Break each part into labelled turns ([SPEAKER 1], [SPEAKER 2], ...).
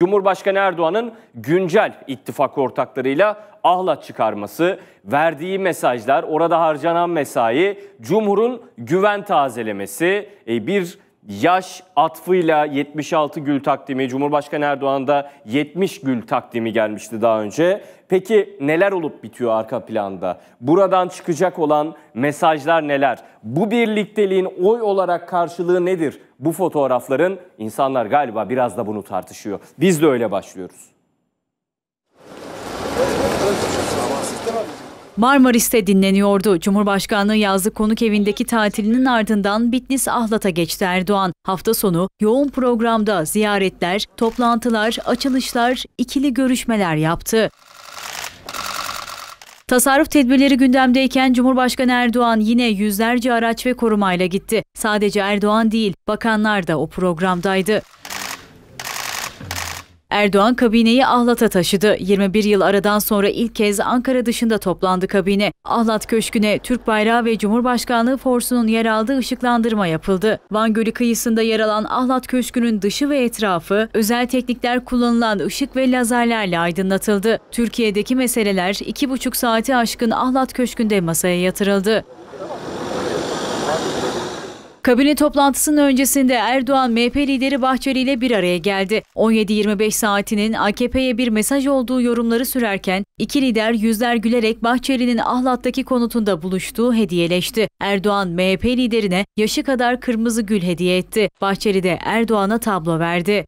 [SPEAKER 1] Cumhurbaşkanı Erdoğan'ın güncel ittifak ortaklarıyla ahlat çıkarması, verdiği mesajlar, orada harcanan mesai, Cumhur'un güven tazelemesi, e, bir yaş atfıyla 76 gül takdimi, Cumhurbaşkanı Erdoğan'da 70 gül takdimi gelmişti daha önce. Peki neler olup bitiyor arka planda? Buradan çıkacak olan mesajlar neler? Bu birlikteliğin oy olarak karşılığı nedir? bu fotoğrafların insanlar galiba biraz da bunu tartışıyor. Biz de öyle başlıyoruz.
[SPEAKER 2] Marmaris'te dinleniyordu. Cumhurbaşkanlığı yazlık konuk evindeki tatilinin ardından Bitlis Ahlat'a geçti Erdoğan. Hafta sonu yoğun programda ziyaretler, toplantılar, açılışlar, ikili görüşmeler yaptı. Tasarruf tedbirleri gündemdeyken Cumhurbaşkanı Erdoğan yine yüzlerce araç ve korumayla gitti. Sadece Erdoğan değil, bakanlar da o programdaydı. Erdoğan kabineyi Ahlat'a taşıdı. 21 yıl aradan sonra ilk kez Ankara dışında toplandı kabine. Ahlat Köşkü'ne Türk bayrağı ve Cumhurbaşkanlığı forsunun yer aldığı ışıklandırma yapıldı. Van Gölü kıyısında yer alan Ahlat Köşkü'nün dışı ve etrafı özel teknikler kullanılan ışık ve lazerlerle aydınlatıldı. Türkiye'deki meseleler 2,5 saati aşkın Ahlat Köşkü'nde masaya yatırıldı. Kabine toplantısının öncesinde Erdoğan MHP lideri Bahçeli ile bir araya geldi. 17-25 saatinin AKP'ye bir mesaj olduğu yorumları sürerken iki lider yüzler gülerek Bahçeli'nin Ahlat'taki konutunda buluştuğu hediyeleşti. Erdoğan MHP liderine yaşı kadar kırmızı gül hediye etti. Bahçeli de Erdoğan'a tablo verdi.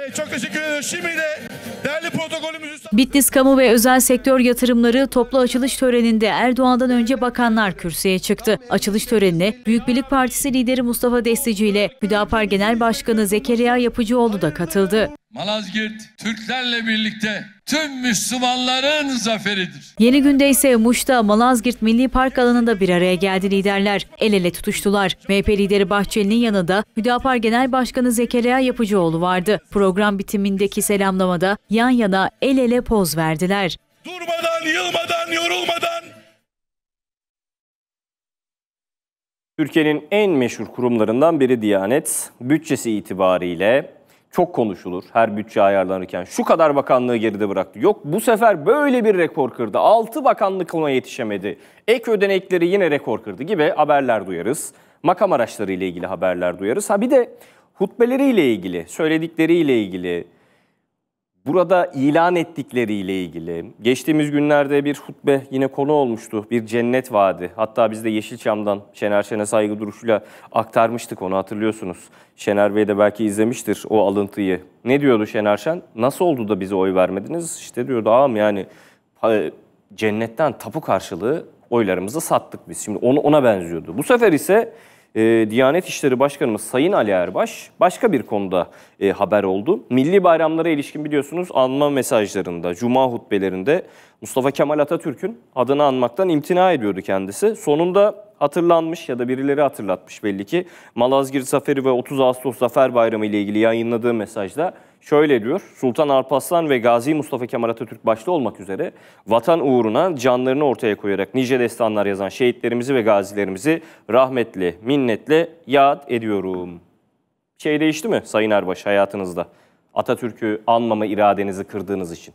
[SPEAKER 2] Evet, çok teşekkür ediyoruz. Şimdi de değerli protokolümüzü... Bitlis Kamu ve Özel Sektör Yatırımları toplu açılış töreninde Erdoğan'dan önce bakanlar kürsüye çıktı. Açılış törenine Büyük Birlik Partisi lideri Mustafa Destici ile Hüdapar Genel Başkanı Zekeriya Yapıcıoğlu da katıldı. Malazgirt Türklerle birlikte tüm Müslümanların zaferidir. Yeni günde ise Muş'ta Malazgirt Milli Park alanında bir araya geldi liderler. El ele tutuştular. MHP lideri Bahçeli'nin yanında Hüdapar Genel Başkanı Zekeriya Yapıcıoğlu vardı. Program bitimindeki selamlamada yan yana el ele poz verdiler. Durmadan,
[SPEAKER 1] yılmadan, yorulmadan Türkiye'nin en meşhur kurumlarından biri Diyanet, bütçesi itibariyle çok konuşulur her bütçe ayarlanırken. Şu kadar bakanlığı geride bıraktı. Yok bu sefer böyle bir rekor kırdı. 6 bakanlıkla yetişemedi. Ek ödenekleri yine rekor kırdı gibi haberler duyarız. Makam araçları ile ilgili haberler duyarız. Ha bir de hutbeleriyle ilgili, söyledikleriyle ilgili, Burada ilan ettikleriyle ilgili geçtiğimiz günlerde bir hutbe yine konu olmuştu. Bir cennet vaadi. Hatta biz de Yeşilçam'dan Şener Şen'e saygı duruşuyla aktarmıştık onu hatırlıyorsunuz. Şener Bey de belki izlemiştir o alıntıyı. Ne diyordu Şener Şen? Nasıl oldu da bize oy vermediniz? İşte diyordu ağam yani cennetten tapu karşılığı oylarımızı sattık biz. Şimdi onu ona benziyordu. Bu sefer ise e, Diyanet İşleri Başkanımız Sayın Ali Erbaş başka bir konuda e, haber oldu. Milli bayramlara ilişkin biliyorsunuz anma mesajlarında, cuma hutbelerinde Mustafa Kemal Atatürk'ün adını anmaktan imtina ediyordu kendisi. Sonunda hatırlanmış ya da birileri hatırlatmış belli ki. Malazgirt Zaferi ve 30 Ağustos Zafer Bayramı ile ilgili yayınladığı mesajda şöyle diyor. Sultan Alparslan ve Gazi Mustafa Kemal Atatürk başta olmak üzere vatan uğruna canlarını ortaya koyarak nice destanlar yazan şehitlerimizi ve gazilerimizi rahmetle, minnetle yad ediyorum. Şey değişti mi Sayın Erbaş hayatınızda? Atatürk'ü
[SPEAKER 2] anmama iradenizi kırdığınız için.